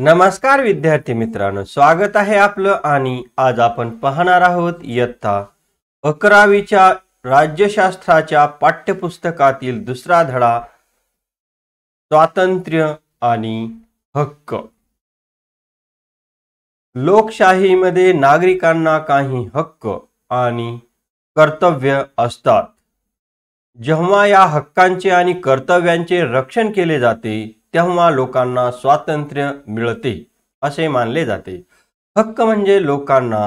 नमस्कार विद्यार्थी मित्रांनो स्वागत आहे आपलं आणि आज आपण पाहणार आहोत इयत्ता अकरावीच्या राज्यशास्त्राच्या पाठ्यपुस्तकातील दुसरा धडा स्वातंत्र्य आणि हक्क लोकशाहीमध्ये नागरिकांना काही हक्क आणि कर्तव्य असतात जेव्हा या हक्कांचे आणि कर्तव्यांचे रक्षण केले जाते तेव्हा लोकांना स्वातंत्र्य मिळते असे मानले जाते हक्क म्हणजे लोकांना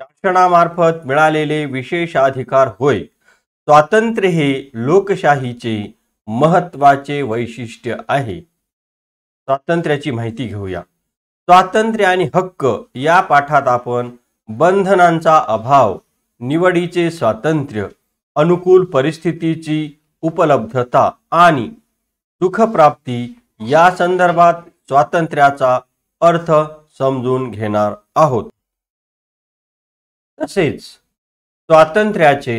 शासनामार्फत मिळालेले विशेष अधिकार होय स्वातंत्र्य हे लोकशाहीचे महत्वाचे वैशिष्ट्य आहे स्वातंत्र्याची माहिती घेऊया स्वातंत्र्य आणि हक्क या पाठात आपण बंधनांचा अभाव निवडीचे स्वातंत्र्य अनुकूल परिस्थितीची उपलब्धता आणि सुखप्राप्ती या संदर्भात स्वातंत्र्याचा अर्थ समजून घेणार आहोत तसेच स्वातंत्र्याचे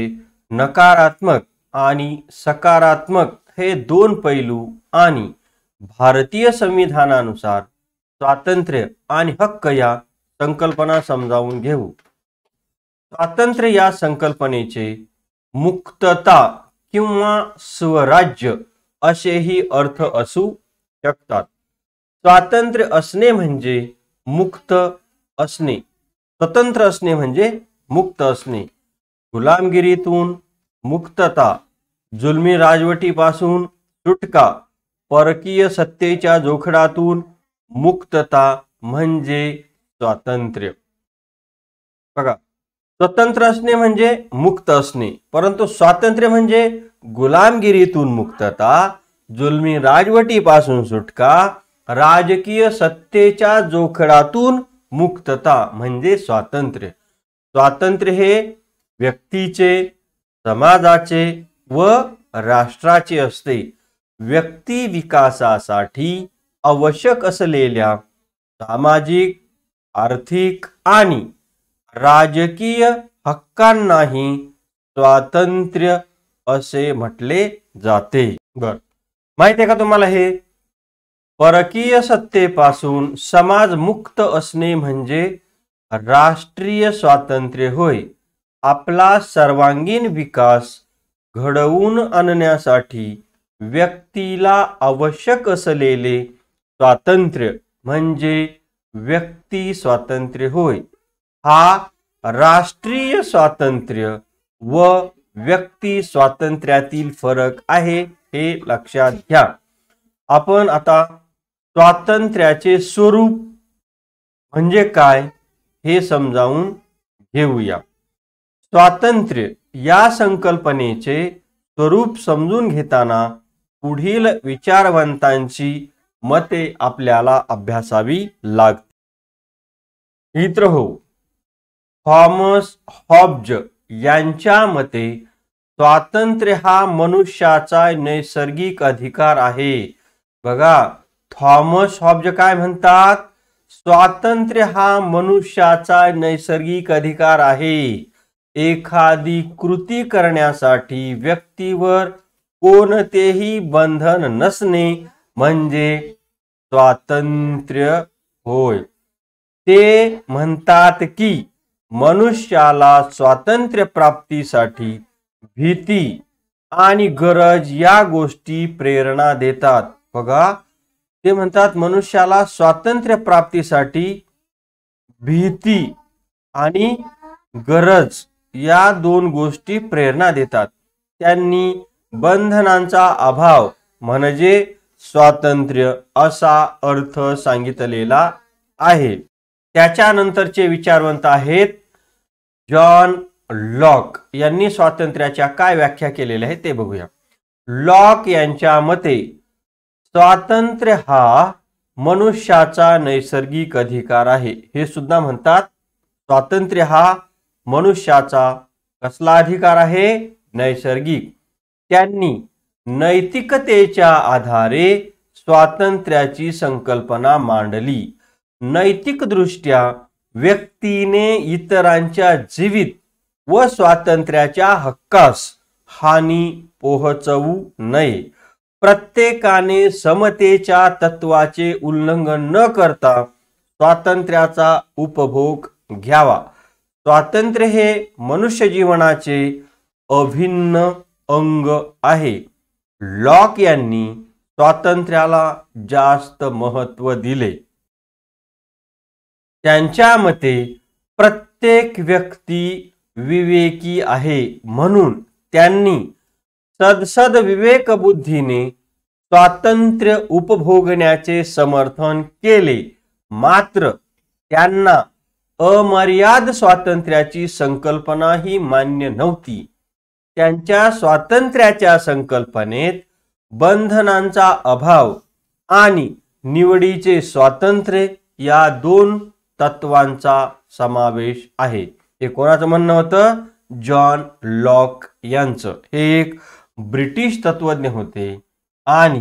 नकारात्मक आणि सकारात्मक हे दोन पैलू आणि भारतीय संविधानानुसार स्वातंत्र्य आणि हक्क या संकल्पना समजावून घेऊ स्वातंत्र्य या संकल्पनेचे मुक्तता किंवा स्वराज्य असेही अर्थ असू शकतात स्वातंत्र्य असणे म्हणजे मुक्त असणे स्वतंत्र असणे म्हणजे मुक्त असणे गुलामगिरीतून मुक्तता जुलमी राजवटीपासून सुटका परकीय सत्तेच्या जोखडातून मुक्तता म्हणजे स्वातंत्र्य बघा स्वतंत्र असणे म्हणजे मुक्त असणे परंतु स्वातंत्र्य म्हणजे गुलामगिरीतून मुक्तता जुलमी राजवटीपासून सुटका राजकीय सत्तेच्या जोखडातून मुक्तता म्हणजे स्वातंत्र्य स्वातंत्र्य हे व्यक्तीचे समाजाचे व राष्ट्राचे असते व्यक्ती विकासासाठी आवश्यक असलेल्या सामाजिक आर्थिक आणि राजकीय हक्कांनाही स्वातंत्र्य असे म्हटले जाते बर माहिती आहे का तुम्हाला हे परकीय सत्तेपासून समाज मुक्त असणे म्हणजे राष्ट्रीय स्वातंत्र्य होय आपला सर्वांगीण विकास घडवून आणण्यासाठी व्यक्तीला आवश्यक असलेले स्वातंत्र्य म्हणजे व्यक्ती स्वातंत्र्य होय हा राष्ट्रीय स्वातंत्र्य व व्यक्ती स्वातंत्र्यातील फरक आहे हे लक्षात घ्या आपण आता स्वातंत्र्याचे स्वरूप म्हणजे काय हे समजावून घेऊया स्वातंत्र्य या संकल्पनेचे स्वरूप समजून घेताना पुढील विचारवंतांची मते आपल्याला अभ्यासावी लागते मित्र हो थॉमस हॉब्ज यांच्या मते स्वातंत्र्य हा मनुष्याचा नैसर्गिक अधिकार आहे बघा थॉमस हॉब्ज काय म्हणतात स्वातंत्र्य हा मनुष्याचा नैसर्गिक अधिकार आहे एखादी कृती करण्यासाठी व्यक्तीवर कोणतेही बंधन नसणे म्हणजे स्वातंत्र्य होय ते म्हणतात की मनुष्याला स्वातंत्र्य प्राप्तीसाठी भीती आणि गरज या गोष्टी प्रेरणा देतात बघा ते म्हणतात मनुष्याला स्वातंत्र्य प्राप्तीसाठी भीती आणि गरज या दोन गोष्टी प्रेरणा देतात त्यांनी बंधनांचा अभाव म्हणजे स्वातंत्र्य असा अर्थ सांगितलेला आहे त्याच्यानंतरचे विचारवंत आहेत जॉन लॉक यांनी स्वातंत्र्याच्या काय व्याख्या केलेल्या आहे ते बघूया लॉक यांच्या मते स्वातंत्र्य हा मनुष्याचा नैसर्गिक अधिकार आहे हे सुद्धा म्हणतात स्वातंत्र्य हा मनुष्याचा कसला अधिकार आहे नैसर्गिक त्यांनी नैतिकतेच्या आधारे स्वातंत्र्याची संकल्पना मांडली नैतिकदृष्ट्या व्यक्तीने इतरांच्या जीवित व स्वातंत्र्याच्या हक्कास हानी पोहोचवू नये प्रत्येकाने समतेच्या तत्वाचे उल्लंघन न करता स्वातंत्र्याचा उपभोग घ्यावा स्वातंत्र्य हे मनुष्य जीवनाचे अभिन्न अंग आहे लॉक यांनी स्वातंत्र्याला जास्त महत्व दिले त्यांच्या मते प्रत्येक व्यक्ती विवेकी आहे म्हणून त्यांनी सदसद विवेक बुद्धीने स्वातंत्र्य उपभोगण्याचे समर्थन केले मात्र त्यांना अमर्याद स्वातंत्र्याची संकल्पना ही मान्य नव्हती त्यांच्या स्वातंत्र्याच्या संकल्पनेत बंधनांचा अभाव आणि निवडीचे स्वातंत्र्य या दोन तत्वांचा समावेश आहे हे कोणाचं म्हणणं होतं जॉन लॉक यांचं हे एक ब्रिटिश तत्वज्ञ होते आणि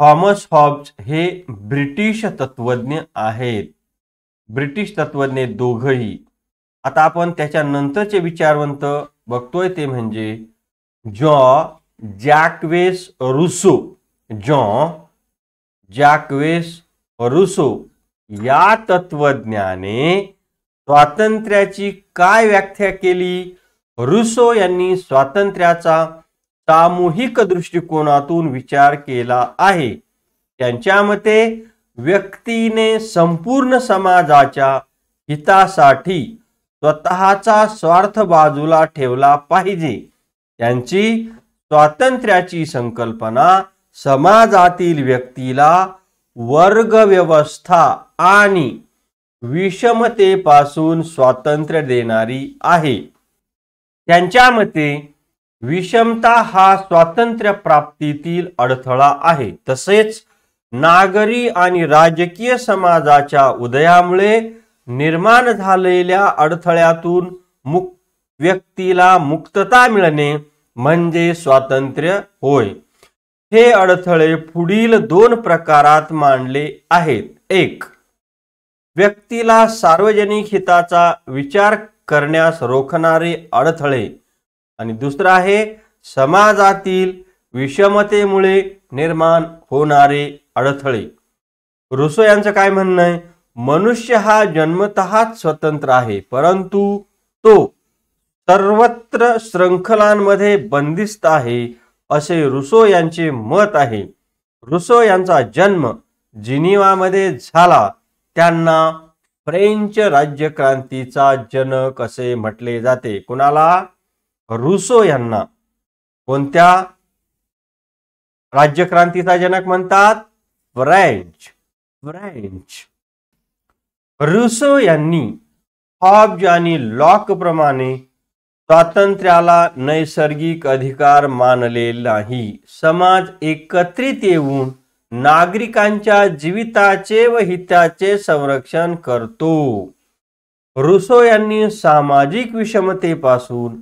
थॉमस हॉब्स हे ब्रिटिश तत्वज्ञ आहेत ब्रिटिश तत्वज्ञ दोघही आता आपण नंतरचे विचारवंत बघतोय ते म्हणजे जॉ जॅकवेस रुसो जॉ जॅकवेस रुसो या तत्वज्ञाने स्वातंत्र्याची काय व्याख्या केली रुसो यांनी स्वातंत्र्याचा सामूहिक दृष्टिकोनातून विचार केला आहे त्यांच्या मते व्यक्तीने संपूर्ण समाजाच्या हितासाठी स्वतःचा स्वार्थ बाजूला ठेवला पाहिजे त्यांची स्वातंत्र्याची संकल्पना समाजातील व्यक्तीला वर्गव्यवस्था आणि विषमतेपासून स्वातंत्र्य देणारी आहे त्यांच्या मते विषमता हा स्वातंत्र्य प्राप्तीतील अडथळा आहे तसेच नागरी आणि राजकीय समाजाच्या उदयामुळे निर्माण झालेल्या अडथळ्यातून मुक्त व्यक्तीला मुक्तता मिळणे म्हणजे स्वातंत्र्य होय हे अडथळे पुढील दोन प्रकारात मांडले आहेत एक व्यक्तीला सार्वजनिक हिताचा विचार करण्यास रोखणारे अडथळे आणि दुसरं आहे समाजातील विषमतेमुळे निर्माण होणारे अडथळे रुसो यांचं काय म्हणणं आहे मनुष्य हा जन्मतःच स्वतंत्र आहे परंतु तो सर्वत्र श्रंखलांमध्ये बंदिस्त आहे असे रुसो यांचे मत आहे रुसो यांचा जन्म जिनिवामध्ये झाला त्यांना फ्रेंच राज्यक्रांतीचा जनक असे म्हटले जाते कोणाला रुसो यांना कोणत्या राज्यक्रांतीचा जनक म्हणतात फ्रेंच फ्रेंच रुसो यांनी हॉब्ज आणि लॉक प्रमाणे स्वातंत्र्याला नैसर्गिक अधिकार मानले नाही समाज एकत्रित येऊन नागरिकांच्या जीविताचे व हिताचे संरक्षण करतो रुसो यांनी सामाजिक विषमतेपासून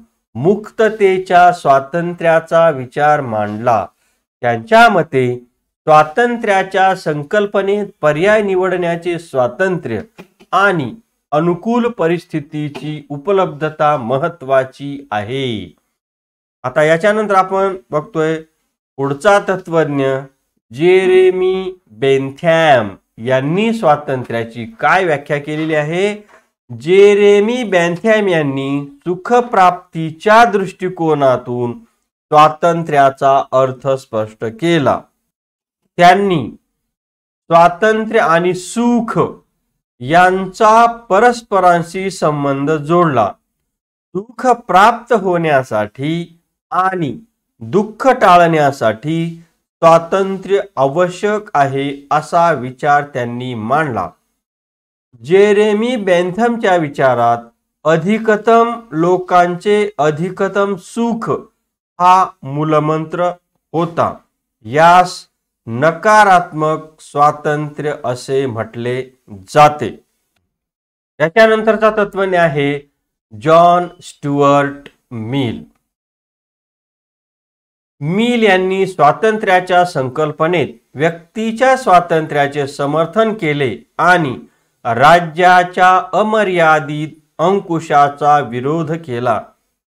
मुक्ततेच्या स्वातंत्र्याचा विचार मांडला त्यांच्या मते स्वातंत्र्याच्या संकल्पनेत पर्याय निवडण्याचे स्वातंत्र्य आणि अनुकूल परिस्थितीची उपलब्धता महत्वाची आहे आता याच्यानंतर आपण बघतोय पुढचा तत्वज्ञ जेरेमी बेंथॅम यांनी स्वातंत्र्याची काय व्याख्या केलेली आहे जेरेमी बेंथॅम यांनी सुखप्राप्तीच्या दृष्टिकोनातून स्वातंत्र्याचा अर्थ स्पष्ट केला त्यांनी स्वातंत्र्य आणि सुख यांचा परस्परांशी संबंध जोडला सुख प्राप्त होण्यासाठी आणि दुःख टाळण्यासाठी स्वातंत्र्य आवश्यक आहे असा विचार त्यांनी मांडला जेरेमी बेंथमच्या विचारात अधिकतम लोकांचे अधिकतम सुख हा मूलमंत्र होता यास नकारात्मक स्वातंत्र्य असे म्हटले जाते याच्यानंतरचा तत्वज्ञ आहे जॉन स्टुअर्ट मिल मिल यांनी स्वातंत्र्याच्या संकल्पनेत व्यक्तीच्या स्वातंत्र्याचे समर्थन केले आणि राज्याच्या अमर्यादित अंकुशाचा विरोध केला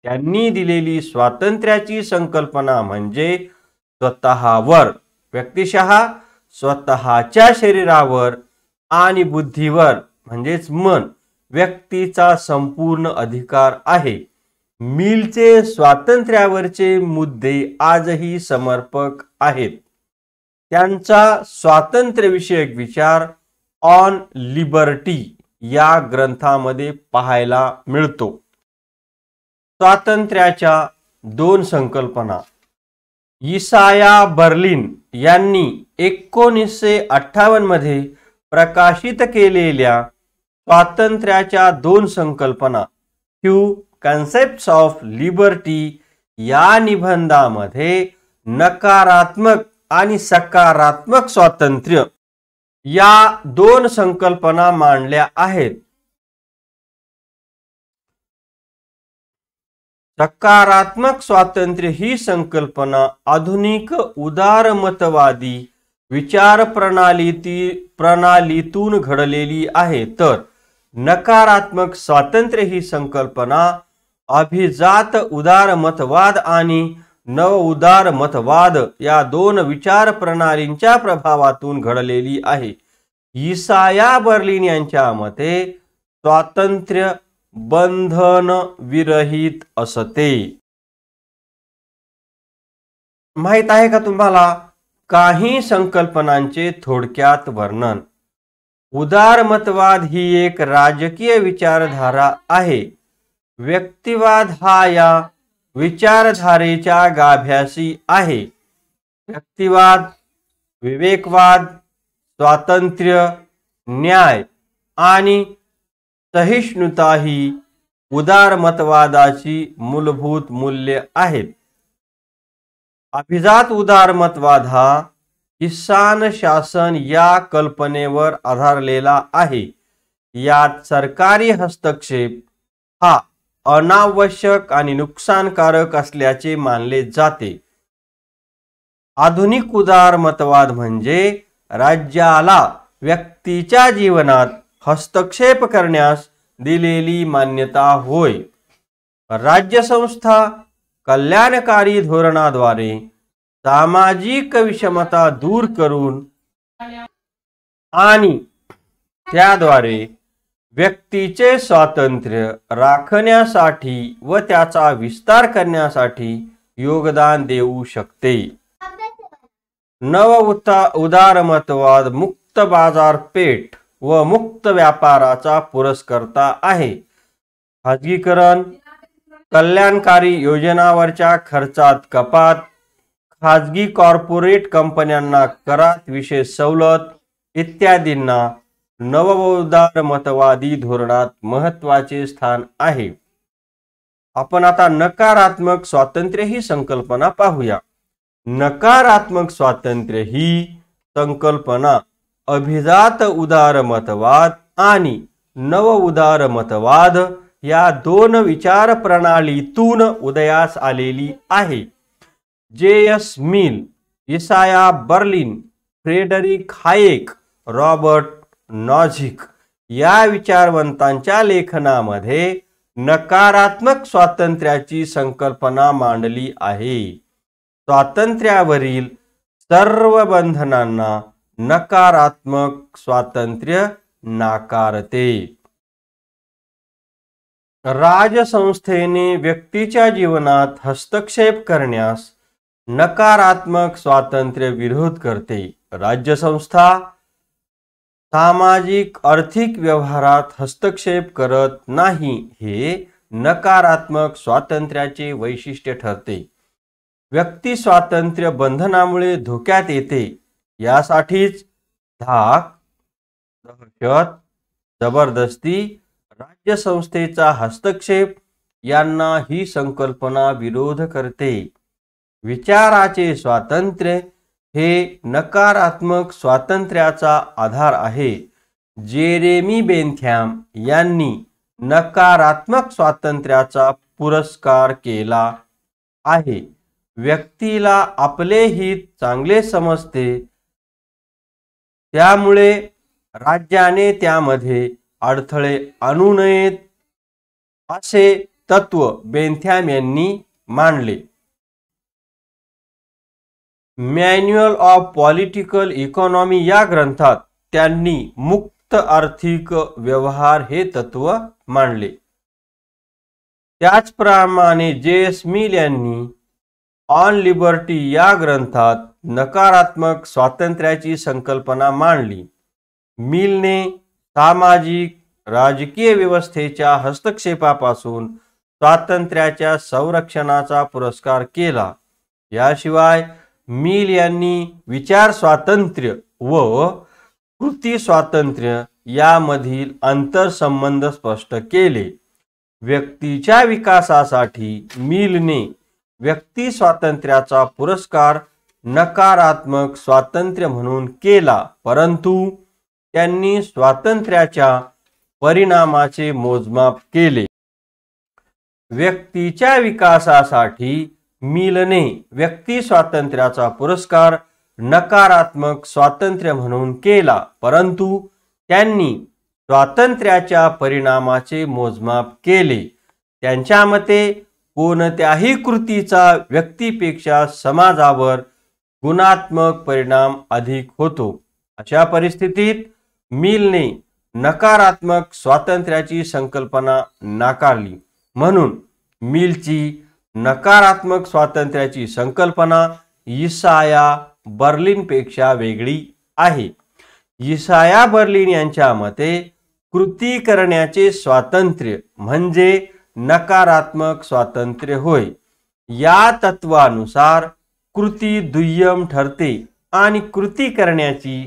त्यांनी दिलेली स्वातंत्र्याची संकल्पना म्हणजे स्वतःवर व्यक्तिशः स्वतःच्या शरीरावर आणि बुद्धीवर म्हणजेच मन व्यक्तीचा संपूर्ण अधिकार आहे मिलचे स्वातंत्र्यावरचे मुद्दे आजही समर्पक आहेत त्यांचा स्वातंत्र्यविषयक विचार ऑन लिबर्टी या ग्रंथामध्ये पाहायला मिळतो स्वातंत्र्याच्या दोन संकल्पना इसाया बर्लिन यांनी एकोणीसशे मध्ये प्रकाशित केलेल्या स्वातंत्र्याच्या दोन संकल्पना ह्यू कन्सेप्ट ऑफ लिबर्टी या निबंधामध्ये नकारात्मक आणि सकारात्मक स्वातंत्र्य या दोन संकल्पना मांडल्या आहेत सकारात्मक स्वातंत्र्य ही संकल्पना आधुनिक उदारमतवादी विचार प्रणालीती प्रणालीतून घडलेली आहे तर नकारात्मक स्वातंत्र्य ही संकल्पना अभिजात उदार मतवाद आणि नव उदार मतवाद या दोन विचार प्रणालींच्या प्रभावातून घडलेली आहे इसाया बर्लिन यांच्या मते स्वातंत्र्य बंधन विरहित असते माहित आहे का तुम्हाला काही संकल्पनांचे थोडक्यात वर्णन उदारमतवाद ही एक राजकीय विचारधारा आहे व्यक्तिवाद हा या विचारधारेच्या गाभ्याशी आहे व्यक्तिवाद विवेकवाद स्वातंत्र्य न्याय आणि सहिष्णुता ही उदारमतवादाची मूलभूत मूल्य आहेत अभिजात उदारमतवाद हा किसान शासन या कल्पनेवर आधारलेला आहे यात सरकारी हस्तक्षेप हा अनावश्यक आणि नुकसानकारक असल्याचे मानले जाते आधुनिक उदारमतवाद म्हणजे राज्याला व्यक्तीच्या जीवनात हस्तक्षेप करण्यास दिलेली मान्यता होय राज्यसंस्था कल्याणकारी धोरणाद्वारे सामाजिक विषमता दूर करून आणि त्याद्वारे व्यक्तीचे स्वातंत्र्य राखण्यासाठी व त्याचा विस्तार करण्यासाठी योगदान देऊ शकते नव उदारमतवाद मुक्त बाजारपेठ व मुक्त व्यापाराचा पुरस्कर्ता आहे खाजगीकरण कल्याणकारी योजनावरच्या खर्चात कपात खाजगी कॉर्पोरेट कंपन्यांना करात विशेष सवलत इत्यादींना नवबौद्धार मतवादी धोरणात महत्वाचे स्थान आहे आपण आता नकारात्मक स्वातंत्र्य ही संकल्पना पाहूया नकारात्मक स्वातंत्र्य ही संकल्पना अभिजात उदार मतवाद आणि नव उदार मतवाद या दोन विचार प्रणालीतून उदयास आलेली आहे J S Mill Isaiah Berlin Friedrich Hayek Robert Nozick या विचारवंतांच्या लेखनामध्ये नकारात्मक स्वातंत्र्याची संकल्पना मांडली आहे स्वातंत्र्यावरील सर्व बंधनांना नकारात्मक स्वातंत्र्य नाकारते राजसंस्थेने व्यक्तीच्या जीवनात हस्तक्षेप करण्यास नकारात्मक स्वातंत्र्य विरोध करते राज्यसंस्था सामाजिक आर्थिक व्यवहारात हस्तक्षेप करत नाही हे नकारात्मक स्वातंत्र्याचे वैशिष्ट्य ठरते व्यक्ती स्वातंत्र्य बंधनामुळे धोक्यात येते यासाठीच धाक दहशत जबरदस्ती राज्यसंस्थेचा हस्तक्षेप यांना ही संकल्पना विरोध करते विचाराचे स्वातंत्र्य हे नकारात्मक स्वातंत्र्याचा आधार आहे जेरेमी बेंथ्याम यांनी नकारात्मक स्वातंत्र्याचा पुरस्कार केला आहे व्यक्तीला आपले हित चांगले समजते त्यामुळे राज्याने त्यामध्ये अडथळे आणू नयेत असे तत्व बेंथ्याम यांनी मांडले मॅन्युअल ऑफ पॉलिटिकल इकॉनॉमी या ग्रंथात त्यांनी मुक्त आर्थिक व्यवहार हे तत्व मांडले त्याचप्रमाणे जे मिल यांनी ऑन लिबर्टी या ग्रंथात नकारात्मक स्वातंत्र्याची संकल्पना मांडली मिलने सामाजिक राजकीय व्यवस्थेच्या हस्तक्षेपापासून स्वातंत्र्याच्या संरक्षणाचा पुरस्कार केला याशिवाय मिल यांनी विचार स्वातंत्र्य व कृती स्वातंत्र्य यामधील आंतरसंबंध स्पष्ट केले व्यक्तीच्या विकासासाठी मिलने व्यक्ती स्वातंत्र्याचा पुरस्कार नकारात्मक स्वातंत्र्य म्हणून केला परंतु त्यांनी स्वातंत्र्याच्या परिणामाचे मोजमाप केले व्यक्तीच्या विकासासाठी मिलने व्यक्ती स्वातंत्र्याचा पुरस्कार नकारात्मक स्वातंत्र्य म्हणून केला परंतु त्यांनी स्वातंत्र्याच्या परिणामाचे मोजमाप केले त्यांच्या मते कोणत्याही कृतीचा व्यक्तीपेक्षा समाजावर गुणात्मक परिणाम अधिक होतो अशा परिस्थितीत मिलने नकारात्मक स्वातंत्र्याची संकल्पना नाकारली म्हणून मिलची नकारात्मक स्वातंत्र्याची संकल्पना इसाया बर्लिनपेक्षा वेगळी आहे इसाया बर्लिन यांच्या मते कृती करण्याचे स्वातंत्र्य म्हणजे नकारात्मक स्वातंत्र्य होय या तत्वानुसार कृती दुय्यम ठरते आणि कृती करण्याची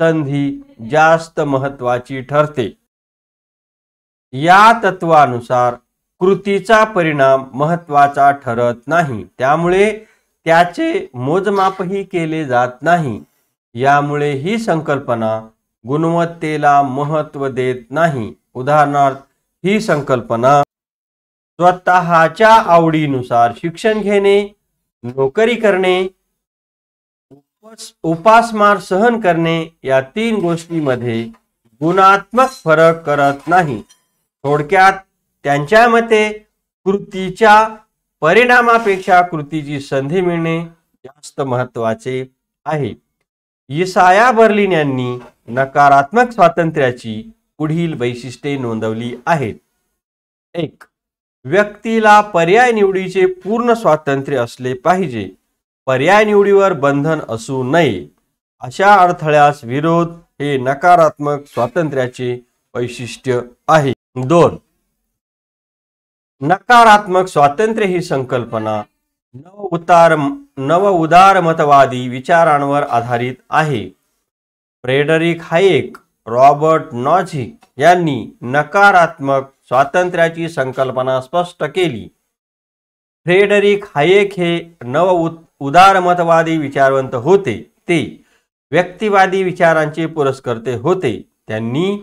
संधी जास्त महत्वाची ठरते या तत्वानुसार कृतीचा परिणाम महत्वाचा ठरत नाही त्यामुळे त्याचे मोजमापही केले जात नाही यामुळे ही संकल्पना गुणवत्तेला महत्त्व देत नाही उदाहरणार्थ ही संकल्पना स्वतःच्या आवडीनुसार शिक्षण घेणे नोकरी करणे उपासमार सहन करणे या तीन गोष्टीमध्ये गुणात्मक फरक करत नाही थोडक्यात त्यांच्या मते कृतीच्या परिणामापेक्षा कृतीची संधी मिळणे जास्त महत्वाचे आहे इसाया बर्लिन यांनी नकारात्मक स्वातंत्र्याची पुढील वैशिष्ट्ये नोंदवली आहेत एक व्यक्तीला पर्याय निवडीचे पूर्ण स्वातंत्र्य असले पाहिजे पर्याय निवडीवर बंधन असू नये अशा अडथळ्यास विरोध हे नकारात्मक स्वातंत्र्याचे वैशिष्ट्य आहे दोन नकारात्मक स्वातंत्र्य ही संकल्पना नव उतार नव उदारमतवादी विचारांवर आधारित आहे फ्रेडरिक हायेक रॉबर्ट नॉझिक यांनी नकारात्मक स्वातंत्र्याची संकल्पना स्पष्ट केली फ्रेडरिक हायेक हे नव उदारमतवादी विचारवंत होते ते व्यक्तिवादी विचारांचे पुरस्कर्ते होते त्यांनी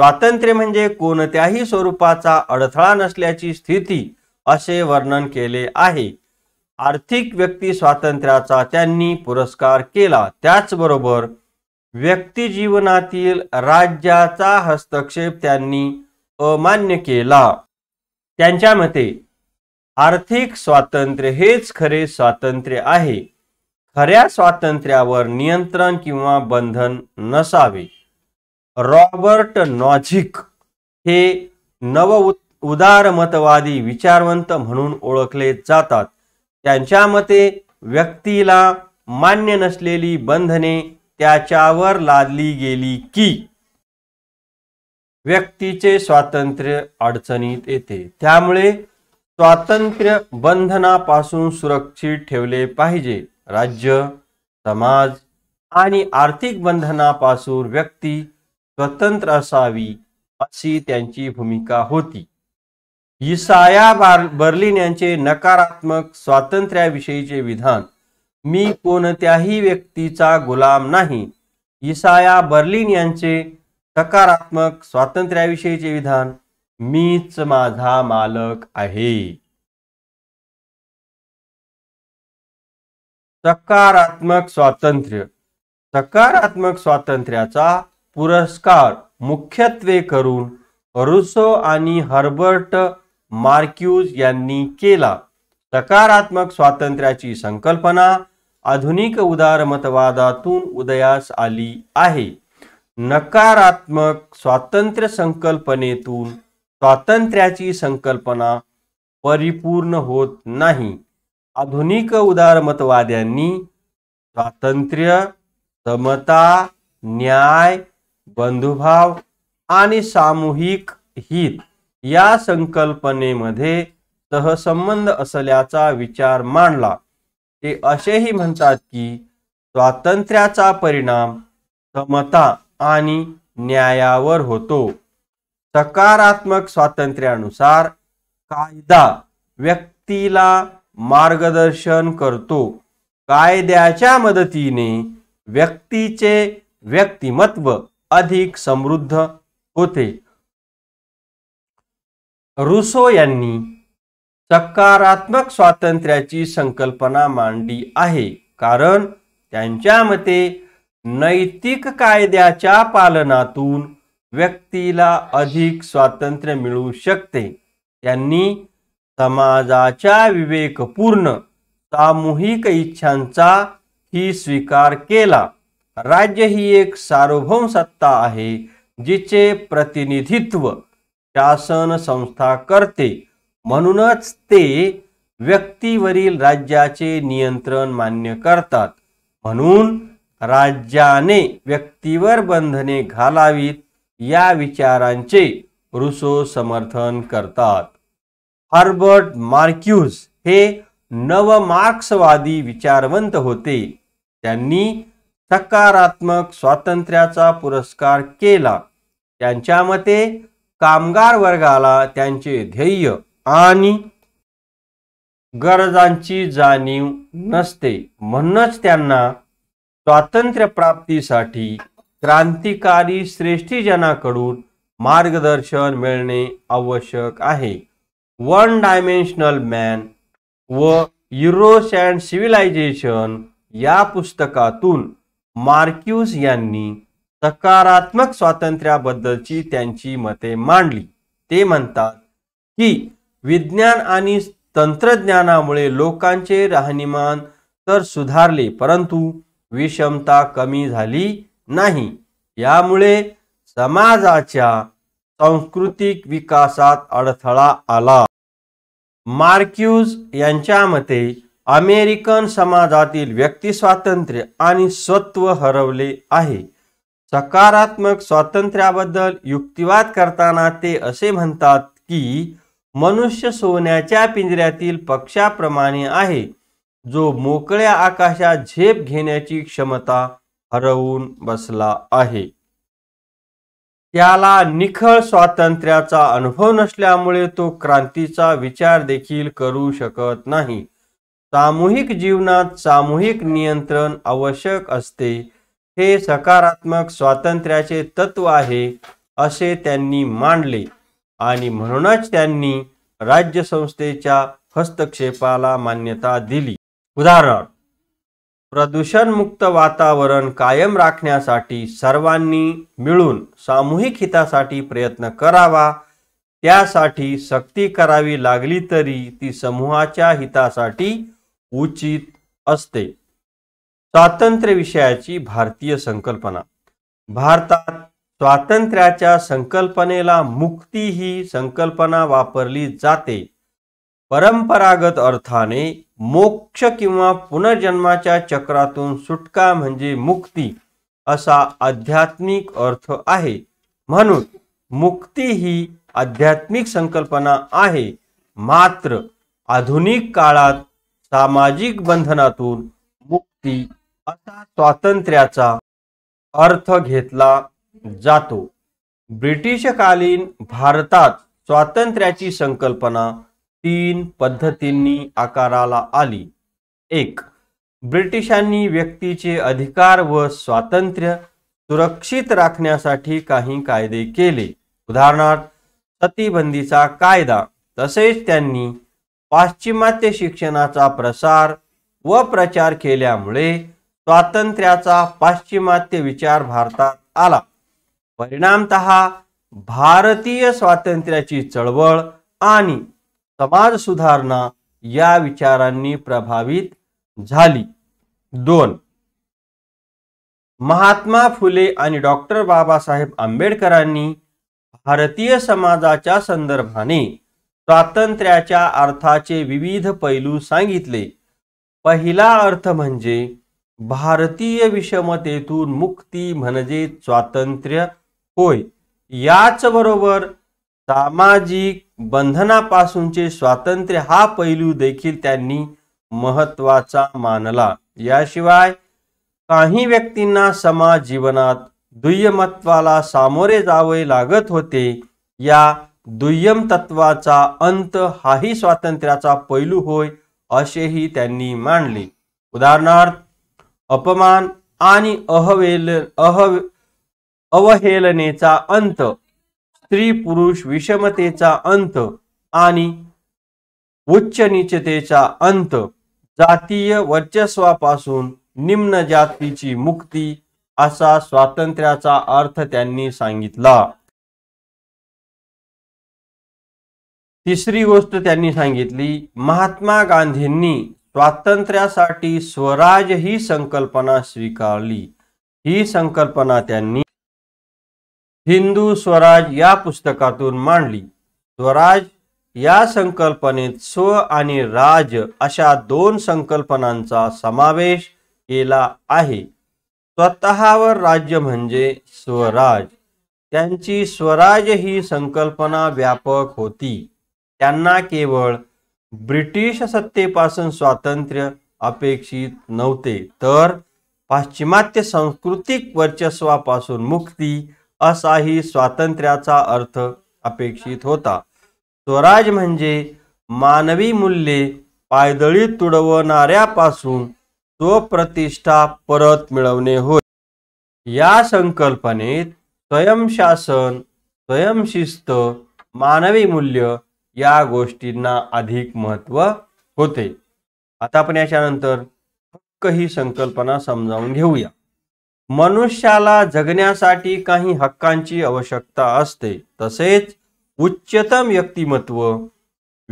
स्वातंत्र्य म्हणजे कोणत्याही स्वरूपाचा अडथळा नसल्याची स्थिती असे वर्णन केले आहे आर्थिक व्यक्ती स्वातंत्र्याचा त्यांनी पुरस्कार केला त्याचबरोबर व्यक्तिजीवनातील राज्याचा हस्तक्षेप त्यांनी अमान्य केला त्यांच्या मते आर्थिक स्वातंत्र्य हेच खरे स्वातंत्र्य आहे खऱ्या स्वातंत्र्यावर नियंत्रण किंवा बंधन नसावे रॉबर्ट नॉजिक हे नव उदारमतवादी विचारवंत म्हणून ओळखले जातात त्यांच्या मते व्यक्तीला मान्य नसलेली बंधने त्याच्यावर लादली गेली की व्यक्तीचे स्वातंत्र्य अडचणीत येते त्यामुळे स्वातंत्र्य बंधनापासून सुरक्षित ठेवले पाहिजे राज्य समाज आणि आर्थिक बंधनापासून व्यक्ती स्वतंत्र असावी अशी त्यांची भूमिका होती इसाया बर्लिन यांचे नकारात्मक स्वातंत्र्याविषयीचे विधान मी कोणत्याही व्यक्तीचा गुलाम नाही इसाया बर्लिन यांचे सकारात्मक स्वातंत्र्याविषयीचे विधान मीच माझा मालक आहे सकारात्मक स्वातंत्र्य सकारात्मक स्वातंत्र्याचा पुरस्कार मुख्यत्वे करून रुसो आणि हर्बर्ट मार्क्यूज यांनी केला सकारात्मक स्वातंत्र्याची संकल्पना आधुनिक उदारमतवादातून उदयास आली आहे नकारात्मक स्वातंत्र्य संकल्पनेतून स्वातंत्र्याची संकल्पना परिपूर्ण होत नाही आधुनिक उदारमतवाद्यांनी स्वातंत्र्य समता न्याय बंधुभाव आणि सामूहिक हित या संकल्पनेमध्ये सहसंबंध असल्याचा विचार मांडला ते असेही म्हणतात की स्वातंत्र्याचा परिणाम समता आणि न्यायावर होतो सकारात्मक स्वातंत्र्यानुसार कायदा व्यक्तीला मार्गदर्शन करतो कायद्याच्या मदतीने व्यक्तीचे व्यक्तिमत्व अधिक समृद्ध होते रुसो यांनी सकारात्मक स्वातंत्र्याची संकल्पना मांडली आहे कारण त्यांच्या मते नैतिक कायद्याच्या पालनातून व्यक्तीला अधिक स्वातंत्र्य मिळू शकते त्यांनी समाजाच्या विवेकपूर्ण सामूहिक इच्छांचा ही स्वीकार केला राज्य ही एक सार्वभौम सत्ता आहे जिचे प्रतिनिधित्व शासन संस्था करते म्हणूनच ते व्यक्तीवरील राज्याचे नियंत्रण मान्य करतात म्हणून राज्याने व्यक्तीवर बंधने घालावीत या विचारांचे रुसो समर्थन करतात हर्बर्ट मार्क्यूज हे नवमार्क्सवादी विचारवंत होते त्यांनी सकारात्मक स्वातंत्र्याचा पुरस्कार केला त्यांच्या मते कामगार वर्गाला त्यांचे ध्येय आणि गरजांची जाणीव नसते म्हणूनच त्यांना स्वातंत्र्य प्राप्तीसाठी क्रांतिकारी श्रेष्ठीजनाकडून मार्गदर्शन मिळणे आवश्यक आहे वन डायमेन्शनल मॅन व युरोस अँड सिव्हिलायझेशन या पुस्तकातून मार्क्यूज यांनी सकारात्मक स्वातंत्र्याबद्दलची त्यांची मते मांडली ते म्हणतात की विज्ञान आणि तंत्रज्ञानामुळे लोकांचे राहणीमान तर सुधारले परंतु विषमता कमी झाली नाही यामुळे समाजाच्या सांस्कृतिक विकासात अडथळा आला मार्क्यूज यांच्या मते अमेरिकन समाजातील व्यक्तिस्वातंत्र्य आणि स्वत्व हरवले आहे सकारात्मक स्वातंत्र्याबद्दल युक्तिवाद करताना ते असे म्हणतात की मनुष्य सोन्याच्या पिंजऱ्यातील पक्षाप्रमाणे आहे जो मोकळ्या आकाशात झेप घेण्याची क्षमता हरवून बसला आहे त्याला निखळ स्वातंत्र्याचा अनुभव नसल्यामुळे तो क्रांतीचा विचार देखील करू शकत नाही सामूहिक जीवनात सामूहिक नियंत्रण आवश्यक असते हे सकारात्मक स्वातंत्र्याचे तत्व आहे असे त्यांनी मांडले आणि म्हणूनच त्यांनी राज्य संस्थेच्या हस्तक्षेपाला मान्यता दिली उदाहरण प्रदूषणमुक्त वातावरण कायम राखण्यासाठी सर्वांनी मिळून सामूहिक हितासाठी प्रयत्न करावा त्यासाठी सक्ती करावी लागली तरी ती समूहाच्या हितासाठी उचित असते स्वातंत्र्य विषयाची भारतीय संकल्पना भारतात स्वातंत्र्याच्या संकल्पनेला मुक्ती ही संकल्पना वापरली जाते परंपरागत अर्थाने मोक्ष किंवा पुनर्जन्माच्या चक्रातून सुटका म्हणजे मुक्ती असा आध्यात्मिक अर्थ आहे म्हणून मुक्ती ही आध्यात्मिक संकल्पना आहे मात्र आधुनिक काळात सामाजिक बंधनातून मुक्ती असा स्वातंत्र्याचा अर्थ घेतला जातो ब्रिटिशकालीन भारतात स्वातंत्र्याची संकल्पना तीन पद्धतींनी आकाराला आली एक ब्रिटिशांनी व्यक्तीचे अधिकार व स्वातंत्र्य सुरक्षित राखण्यासाठी काही कायदे केले उदाहरणार्थ सतीबंदीचा कायदा तसेच त्यांनी पाश्चिमात्य शिक्षणाचा प्रसार व प्रचार केल्यामुळे स्वातंत्र्याचा पाश्चिमात्य विचार भारतात आला परिणामत भारतीय स्वातंत्र्याची चळवळ आणि समाज सुधारणा या विचारांनी प्रभावित झाली दोन महात्मा फुले आणि डॉक्टर बाबासाहेब आंबेडकरांनी भारतीय समाजाच्या संदर्भाने स्वातंत्र्याच्या अर्थाचे विविध पैलू सांगितले पहिला अर्थ म्हणजे भारतीय विषमतेतून मुक्ती म्हणजे स्वातंत्र्य होय याचबरोबर सामाजिक बंधनापासूनचे स्वातंत्र्य हा पैलू देखील त्यांनी महत्वाचा मानला याशिवाय काही व्यक्तींना समाज जीवनात दुय्यमत्वाला सामोरे जावे लागत होते या दुय्यम तत्वाचा अंत हाही स्वातंत्र्याचा पैलू होय असेही त्यांनी मांडले उदाहरणार्थ अपमान आणि अहवेल अह अवहेलनेचा अंत स्त्री पुरुष विषमतेचा अंत आणि उच्च निचतेचा अंत जातीय वर्चस्वापासून निम्न जातीची मुक्ती असा स्वातंत्र्याचा अर्थ त्यांनी सांगितला तिसरी गोष्ट त्यांनी सांगितली महात्मा गांधींनी स्वातंत्र्यासाठी स्वराज ही संकल्पना स्वीकारली ही संकल्पना त्यांनी हिंदू स्वराज या पुस्तकातून मांडली स्वराज या संकल्पनेत स्व आणि राज अशा दोन संकल्पनांचा समावेश केला आहे स्वतःवर राज्य म्हणजे स्वराज त्यांची स्वराज ही संकल्पना व्यापक होती त्यांना केवळ ब्रिटिश सत्तेपासून स्वातंत्र्य अपेक्षित नव्हते तर पाश्चिमात्य सांस्कृतिक वर्चस्वापासून मुक्ती असाही स्वातंत्र्याचा अर्थ अपेक्षित होता स्वराज म्हणजे मानवी मूल्ये पायदळी तुडवणाऱ्यापासून स्वप्रतिष्ठा परत मिळवणे होय या संकल्पनेत स्वयंशासन स्वयंशिस्त मानवी मूल्य या गोष्टींना अधिक महत्त्व होते आता आपण याच्यानंतर हक्क ही संकल्पना समजावून घेऊया मनुष्याला जगण्यासाठी काही हक्कांची आवश्यकता असते तसेच उच्चतम व्यक्तिमत्व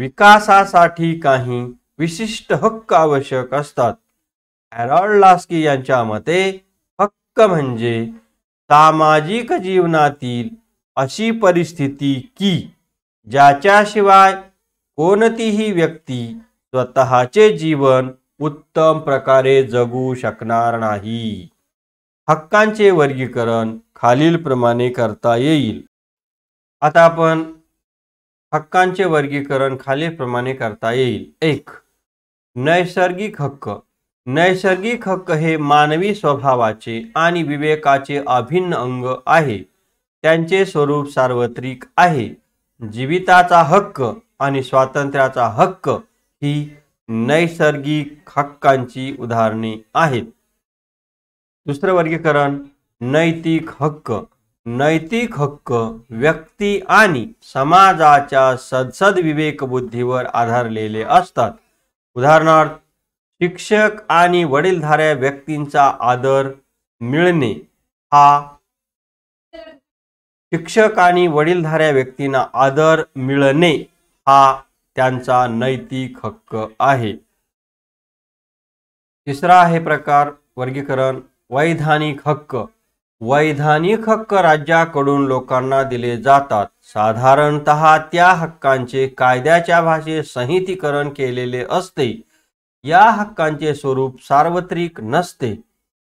विकासासाठी काही विशिष्ट हक्क आवश्यक असतात हॅरॉल्ड लास्की यांच्या मते हक्क म्हणजे सामाजिक जीवनातील अशी परिस्थिती की ज्याच्याशिवाय कोणतीही व्यक्ती स्वतःचे जीवन उत्तम प्रकारे जगू शकणार नाही हक्कांचे वर्गीकरण खालीलप्रमाणे करता येईल आता आपण हक्कांचे वर्गीकरण खालीलप्रमाणे करता येईल एक नैसर्गिक हक्क नैसर्गिक हक्क हे मानवी स्वभावाचे आणि विवेकाचे अभिन्न अंग आहे त्यांचे स्वरूप सार्वत्रिक आहे जीविताचा हक्क आणि स्वातंत्र्याचा हक्क ही नैसर्गिक हक्कांची उदाहरणे आहेत दुसरं वर्गीकरण नैतिक हक्क नैतिक हक्क व्यक्ती आणि समाजाच्या सदसद विवेकबुद्धीवर आधारलेले असतात उदाहरणार्थ शिक्षक आणि वडीलधाऱ्या व्यक्तींचा आदर मिळणे हा शिक्षक आणि वडीलधाऱ्या व्यक्तींना आदर मिळणे हा त्यांचा नैतिक हक्क आहे तिसरा आहे प्रकार वर्गीकरण वैधानिक हक्क वैधानिक हक्क राज्याकडून लोकांना दिले जातात साधारणत त्या हक्कांचे कायद्याच्या भाषेत संहितीकरण केलेले असते या हक्कांचे स्वरूप सार्वत्रिक नसते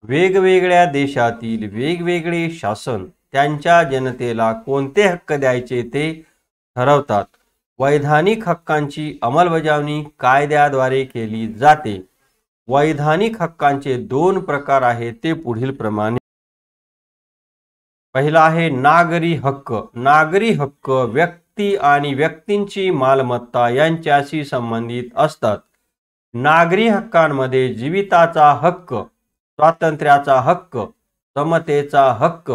वेगवेगळ्या देशातील वेगवेगळे शासन त्यांच्या जनतेला कोणते हक्क द्यायचे ते ठरवतात वैधानिक हक्कांची अंमलबजावणी कायद्याद्वारे केली जाते वैधानिक हक्कांचे दोन प्रकार आहेत ते पुढील प्रमाणे पहिला आहे नागरी हक्क नागरी हक्क व्यक्ती आणि व्यक्तींची मालमत्ता यांच्याशी संबंधित असतात नागरी हक्कांमध्ये जीविताचा हक्क स्वातंत्र्याचा हक्क समतेचा हक्क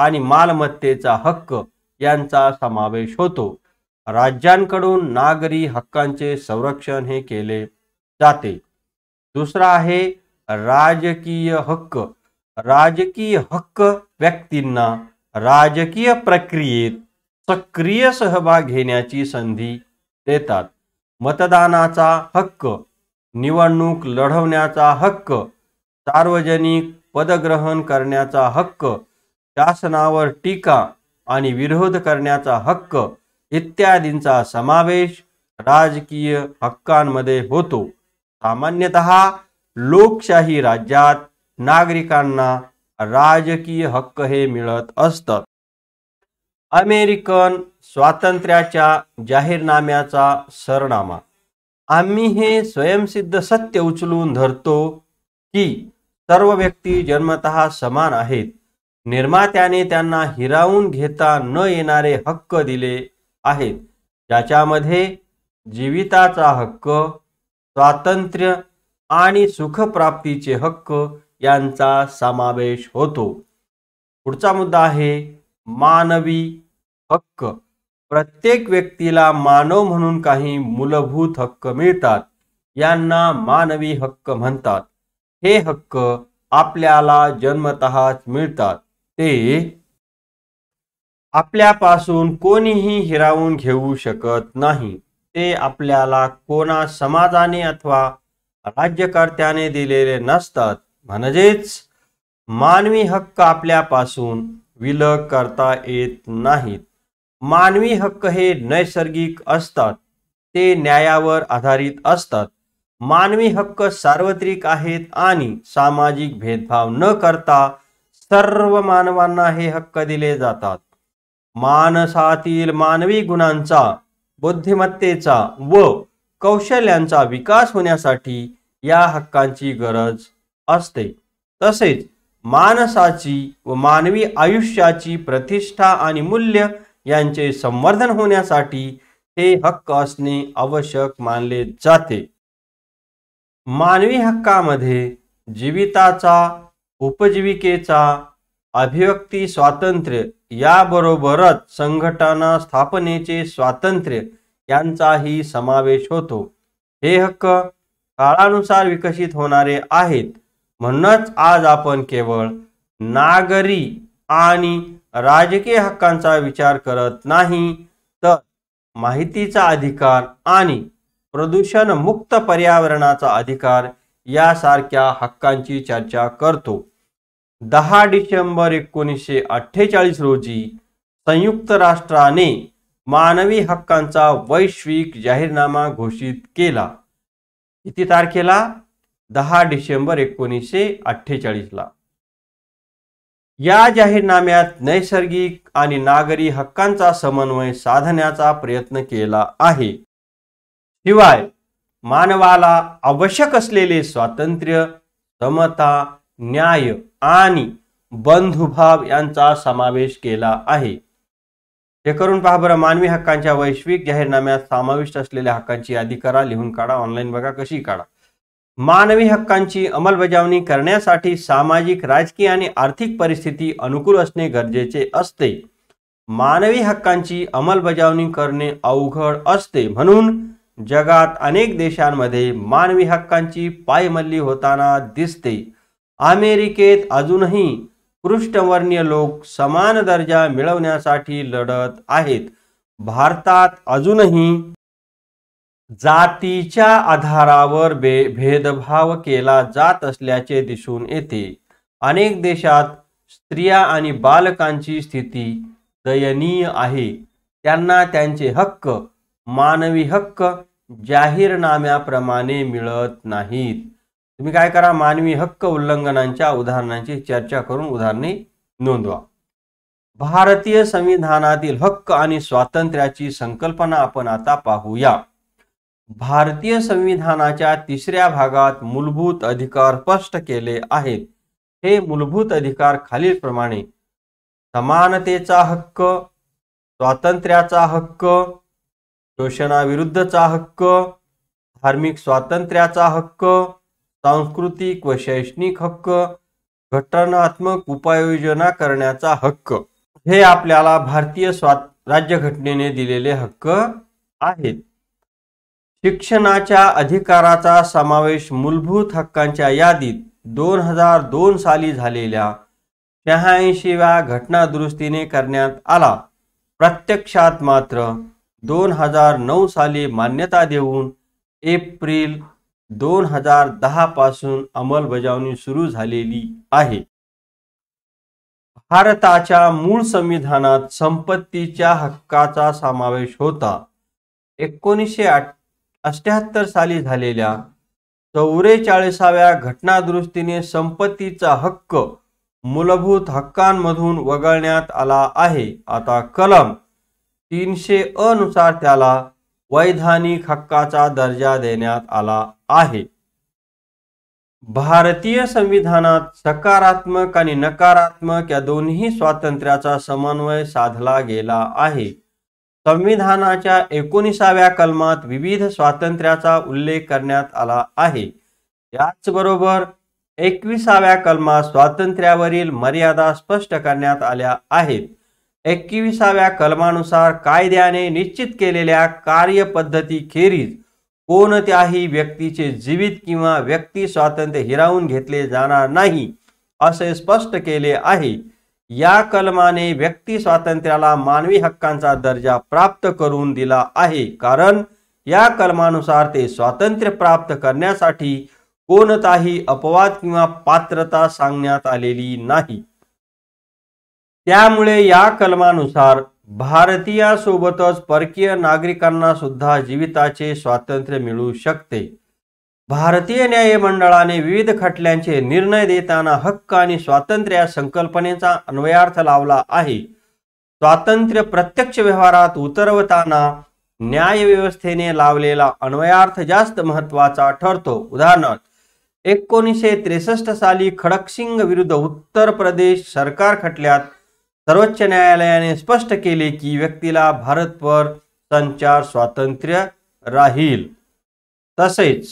आणि मालमत्तेचा हक्क यांचा समावेश होतो राज्यांकडून नागरी हक्कांचे संरक्षण हे केले जाते दुसरा आहे राजकीय हक्क राजकीय हक्क व्यक्तींना राजकीय प्रक्रियेत सक्रिय सहभाग घेण्याची संधी देतात मतदानाचा हक्क निवडणूक लढवण्याचा हक्क सार्वजनिक पदग्रहण करण्याचा हक्क शासनावर टीका आणि विरोध करण्याचा हक्क इत्यादींचा समावेश राजकीय हक्कांमध्ये होतो सामान्यत लोकशाही राज्यात नागरिकांना राजकीय हक्क हे मिळत असतात अमेरिकन स्वातंत्र्याच्या जाहीरनाम्याचा सरनामा आम्ही हे स्वयंसिद्ध सत्य उचलून धरतो की सर्व व्यक्ती जन्मत समान आहेत निर्मात्याने त्यांना हिरावून घेता न येणारे हक्क दिले आहेत ज्याच्यामध्ये जीविताचा हक्क स्वातंत्र्य आणि सुखप्राप्तीचे हक्क यांचा समावेश होतो पुढचा मुद्दा आहे मानवी हक्क प्रत्येक व्यक्तीला मानव म्हणून काही मूलभूत हक्क मिळतात यांना मानवी हक्क म्हणतात हे हक्क आपल्याला जन्मतःच मिळतात ते आपल्यापासून कोणीही हिरावून घेऊ शकत नाही ते आपल्याला कोणा समाजाने अथवा राज्यकर्त्याने दिलेले नसतात म्हणजेच मानवी हक्क आपल्यापासून विलग करता येत नाहीत मानवी हक्क हे नैसर्गिक असतात ते न्यायावर आधारित असतात मानवी हक्क सार्वत्रिक आहेत आणि सामाजिक भेदभाव न करता सर्व मानवांना हे हक्क दिले जातात मानसातील मानवी गुणांचा बुद्धिमत्तेचा व कौशल्यांचा विकास होण्यासाठी या हक्कांची गरज असते तसेच मानसाची व मानवी आयुष्याची प्रतिष्ठा आणि मूल्य यांचे संवर्धन होण्यासाठी हे हक्क असणे आवश्यक मानले जाते मानवी हक्कामध्ये जीविताचा उपजीविकेचा अभिव्यक्ती स्वातंत्र्य याबरोबरच संघटना स्थापनेचे स्वातंत्र्य यांचाही समावेश होतो हे हक्क काळानुसार विकसित होणारे आहेत म्हणूनच आज आपण केवळ नागरी आणि राजकीय हक्कांचा विचार करत नाही तर माहितीचा अधिकार आणि प्रदूषण मुक्त पर्यावरणाचा अधिकार यासारख्या हक्कांची चर्चा करतो दहा डिसेंबर एकोणीसशे अठ्ठेचाळीस रोजी संयुक्त राष्ट्राने मानवी हक्कांचा वैश्विक जाहीरनामा घोषित केला किती तारखेला दहा डिसेंबर एकोणीसशे अठ्ठेचाळीसला या जाहीरनाम्यात नैसर्गिक आणि नागरी हक्कांचा समन्वय साधण्याचा प्रयत्न केला आहे शिवाय मानवाला आवश्यक असलेले स्वातंत्र्य समता न्याय आणि बंधुभाव यांचा समावेश केला आहे हे करून पहा बरं मानवी हक्कांच्या वैश्विक जाहीरनाम्यात समाविष्ट असलेल्या हक्कांची यादी करा लिहून काढा ऑनलाईन बघा कशी काढा मानवी हक्कांची अंमलबजावणी करण्यासाठी सामाजिक राजकीय आणि आर्थिक परिस्थिती अनुकूल असणे गरजेचे असते मानवी हक्कांची अंमलबजावणी करणे अवघड असते म्हणून जगात अनेक देशांमध्ये मानवी हक्कांची पायमल्ली होताना दिसते अमेरिकेत अजूनही पृष्ठवर्णीय लोक समान दर्जा मिळवण्यासाठी लढत आहेत भारतात अजूनही जातीच्या आधारावर बे भेदभाव केला जात असल्याचे दिसून येते अनेक देशात स्त्रिया आणि बालकांची स्थिती दयनीय आहे त्यांना त्यांचे हक्क मानवी हक्क जाहीरनाम्याप्रमाणे मिळत नाहीत तुम्ही काय करा मानवी हक्क उल्लंघनांच्या उदाहरणांची चर्चा करून उदाहरणे नोंदवा भारतीय संविधानातील हक्क आणि स्वातंत्र्याची संकल्पना आपण आता पाहूया भारतीय संविधानाच्या तिसऱ्या भागात मूलभूत अधिकार स्पष्ट केले आहेत हे मूलभूत अधिकार खालीलप्रमाणे समानतेचा हक्क स्वातंत्र्याचा हक्क शोषणाविरुद्धचा हक्क धार्मिक स्वातंत्र्याचा हक्क सांस्कृतिक व शैक्षणिक हक्क घटनात्मक उपाययोजना करण्याचा हक्क हे आपल्याला भारतीय स्वात राज्यघटनेने दिलेले हक्क आहेत शिक्षणाच्या अधिकाराचा समावेश मूलभूत हक्कांच्या यादीत दोन हजार दोन साली झालेल्या शहाऐंशीव्या घटनादुरुस्तीने करण्यात आला प्रत्यक्षात मात्र दोन हजार नऊ साली मान्यता देऊन एप्रिल दोन हजार दहा पासून अंमलबजावणी सुरू झालेली आहे भारताच्या मूळ संविधानात संपत्तीच्या हक्काचा समावेश होता एकोणीसशे अठ्याहत्तर साली झालेल्या चौवेचाळीसाव्या घटनादृष्टीने संपत्तीचा हक्क मूलभूत हक्कांमधून वगळण्यात आला आहे आता कलम तीनशे अनुसार त्याला वैधानिक हक्काचा दर्जा देण्यात आला आहे भारतीय संविधानात सकारात्मक आणि नकारात्मक या दोन्ही स्वातंत्र्याचा समन्वय साधला गेला आहे संविधानाच्या एकोणीसाव्या कलमात विविध स्वातंत्र्याचा उल्लेख करण्यात आला आहे याचबरोबर एकविसाव्या कलमात स्वातंत्र्यावरील मर्यादा स्पष्ट करण्यात आल्या आहेत एकविसाव्या कलमानुसार कायद्याने निश्चित केलेल्या कार्यपद्धतीखेरीज कोणत्याही व्यक्तीचे जीवित किंवा व्यक्ती स्वातंत्र्य हिरावून घेतले जाणार नाही असे स्पष्ट केले आहे या कलमाने व्यक्ती स्वातंत्र्याला मानवी हक्कांचा दर्जा प्राप्त करून दिला आहे कारण या कलमानुसार ते स्वातंत्र्य प्राप्त करण्यासाठी कोणताही अपवाद किंवा पात्रता सांगण्यात आलेली नाही त्यामुळे या कलमानुसार भारतीयासोबतच परकीय नागरिकांना सुद्धा जीविताचे स्वातंत्र्य मिळू शकते भारतीय न्यायमंडळाने विविध खटल्यांचे निर्णय देताना हक्क आणि स्वातंत्र्य या संकल्पनेचा अन्वयार्थ लावला आहे स्वातंत्र्य प्रत्यक्ष व्यवहारात उतरवताना न्यायव्यवस्थेने लावलेला अन्वयार्थ जास्त महत्वाचा ठरतो उदाहरणार्थ एकोणीसशे त्रेसष्ट साली खडकसिंग विरुद्ध उत्तर प्रदेश सरकार खटल्यात सर्वोच्च न्यायालयाने स्पष्ट केले की व्यक्तीला भारतभर संचार स्वातंत्र्य राहील तसेच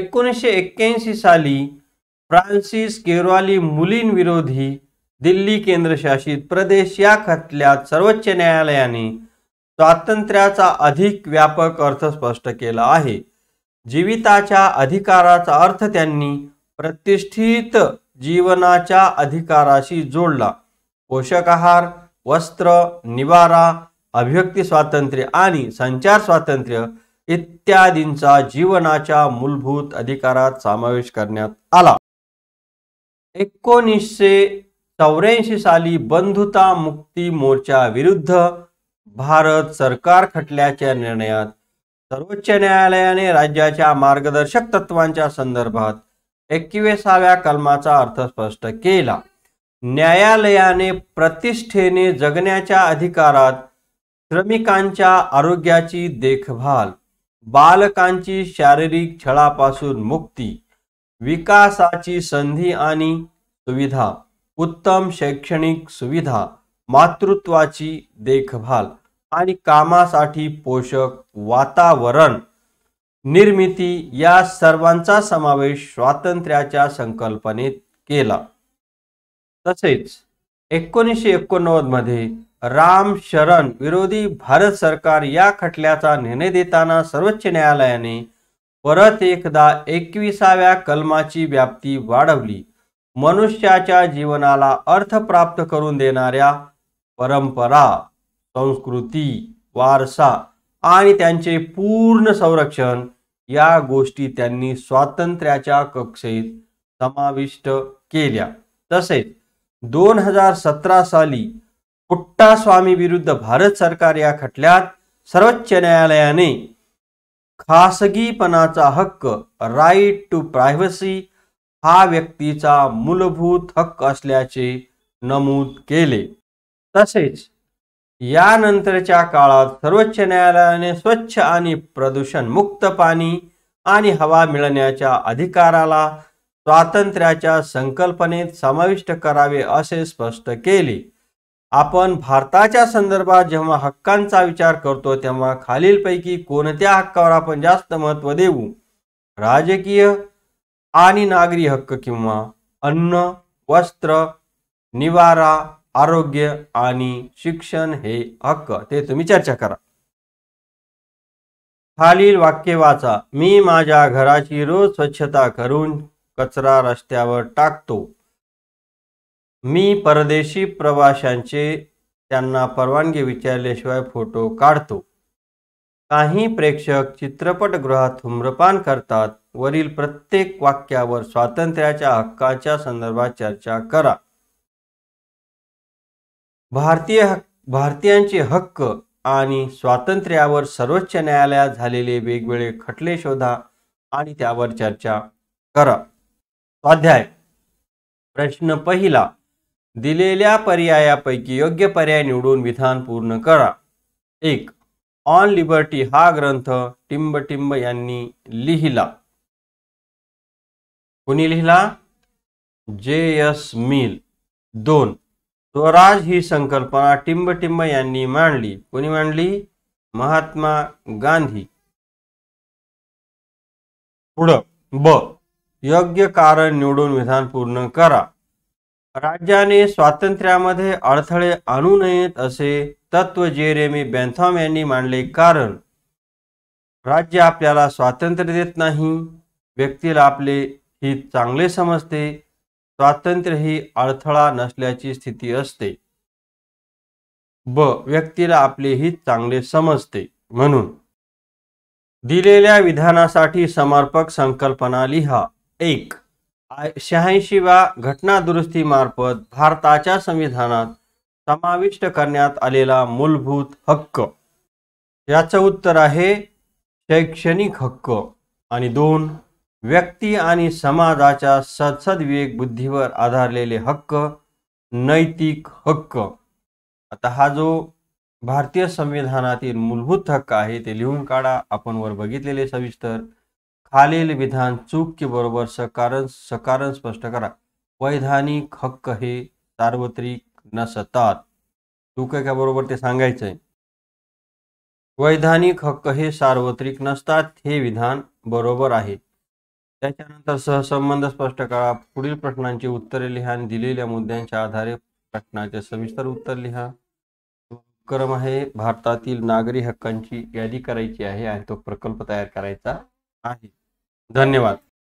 एकोणीसशे एक्क्याऐंशी साली फ्रान्सिस केरवाली मुलींविरोधी दिल्ली केंद्रशासित प्रदेश या खटल्यात सर्वोच्च न्यायालयाने स्वातंत्र्याचा अधिक व्यापक अर्थ स्पष्ट केला आहे जीविताच्या अधिकाराचा अर्थ त्यांनी प्रतिष्ठित जीवनाच्या अधिकाराशी जोडला पोषक आहार वस्त्र निवारा अभिव्यक्ती स्वातंत्र्य आणि संचार स्वातंत्र्य इत्यादींचा जीवनाच्या मूलभूत अधिकारात समावेश करण्यात आला एकोणीसशे चौऱ्याऐंशी साली बंधुता मुक्ती मोर्चा विरुद्ध भारत सरकार खटल्याच्या निर्णयात सर्वोच्च न्यायालयाने राज्याच्या मार्गदर्शक तत्वांच्या संदर्भात एकविसाव्या कलमाचा अर्थ स्पष्ट केला न्यायालयाने प्रतिष्ठेने जगण्याच्या अधिकारात श्रमिकांच्या आरोग्याची देखभाल बालकांची शारीरिक छळापासून मुक्ती विकासाची संधी आणि सुविधा उत्तम शैक्षणिक सुविधा मातृत्वाची देखभाल आणि कामासाठी पोषक वातावरण निर्मिती या सर्वांचा समावेश स्वातंत्र्याच्या संकल्पनेत केला तसेच एकोणीसशे एकोणनव्वद मध्ये राम शरण विरोधी भारत सरकार या खटल्याचा निर्णय देताना सर्वोच्च न्यायालयाने परत एकदा एकविसाव्या कलमाची व्याप्ती वाढवली मनुष्याच्या जीवनाला अर्थ प्राप्त करून देणाऱ्या परंपरा संस्कृती वारसा आणि त्यांचे पूर्ण संरक्षण या गोष्टी त्यांनी स्वातंत्र्याच्या कक्षेत समाविष्ट केल्या तसेच दोन हजार सतरा साली कुट्टास्वामी विरुद्ध भारत सरकार या खटल्यात सर्वोच्च न्यायालयाने खासगीपणाचा हक्क राईट टू प्रायव्हसी हा व्यक्तीचा मूलभूत हक्क असल्याचे नमूद केले तसेच यानंतरच्या काळात सर्वोच्च न्यायालयाने स्वच्छ आणि प्रदूषण मुक्त पाणी आणि हवा मिळण्याच्या अधिकाराला स्वातंत्र्याच्या संकल्पनेत समाविष्ट करावे असे स्पष्ट केले आपण भारताच्या संदर्भात जेव्हा हक्कांचा विचार करतो तेव्हा खालीलपैकी कोणत्या हक्कावर आपण जास्त महत्व देऊ राजकीय आणि नागरी हक्क किंवा अन्न वस्त्र निवारा आरोग्य आणि शिक्षण हे हक्क ते तुम्ही चर्चा करा खालील वाक्य वाचा मी माझ्या घराची रोज स्वच्छता करून कचरा रस्त्यावर टाकतो मी परदेशी प्रवाशांचे त्यांना परवानगी विचारल्याशिवाय फोटो काढतो काही प्रेक्षक चित्रपटगृहात धूम्रपान करतात वरील प्रत्येक वाक्यावर स्वातंत्र्याच्या हक्काच्या संदर्भात चर्चा करा भारतीय भारतीयांचे हक्क आणि स्वातंत्र्यावर सर्वोच्च न्यायालयात झालेले वेगवेगळे खटले शोधा आणि त्यावर चर्चा करा स्वाध्याय प्रश्न पहिला दिलेल्या पर्यायापैकी योग्य पर्याय निवडून विधान पूर्ण करा एक ऑन लिबर्टी हा ग्रंथ टिंबटिंब यांनी लिहिला कुणी लिहिला जे एस मिल दोन स्वराज ही संकल्पना टिंबटिंब यांनी मांडली कोणी मांडली महात्मा गांधी पुढं ब योग्य कारण निवडून विधान पूर्ण करा राज्याने स्वातंत्र्यामध्ये अडथळे आणू नयेत असे तत्व जेरेमी बेंथॉम यांनी मांडले कारण राज्य आपल्याला स्वातंत्र्य देत नाही व्यक्तीला आपले हित चांगले समजते स्वातंत्र्य ही अडथळा नसल्याची स्थिती असते ब व्यक्तीला आपले हित चांगले समजते म्हणून दिलेल्या विधानासाठी समर्पक संकल्पना लिहा एक शहाऐंशीव्या घटनादुरुस्ती मार्फत भारताच्या संविधानात समाविष्ट करण्यात आलेला मूलभूत हक्क याचं उत्तर आहे शैक्षणिक हक्क आणि दोन व्यक्ती आणि समाजाच्या सदसद्विवेक बुद्धीवर आधारलेले हक्क नैतिक हक्क आता हा जो भारतीय संविधानातील मूलभूत हक्क आहे ते लिहून काढा आपण वर बघितलेले सविस्तर खालील विधान चूक की बरोबर सकारण सकारण स्पष्ट करा वैधानिक हक्क हे सार्वत्रिक नसतात चूक का बरोबर ते सांगायचंय वैधानिक हक्क हे सार्वत्रिक नसतात हे विधान बरोबर आहे त्याच्यानंतर सहसंबंध स्पष्ट करा पुढील प्रश्नांची उत्तरे लिहा आणि दिलेल्या मुद्द्यांच्या आधारे प्रश्नाचे सविस्तर उत्तर लिहा उपक्रम आहे भारतातील नागरी हक्कांची यादी करायची आहे आणि तो प्रकल्प तयार करायचा आहे धन्यवाद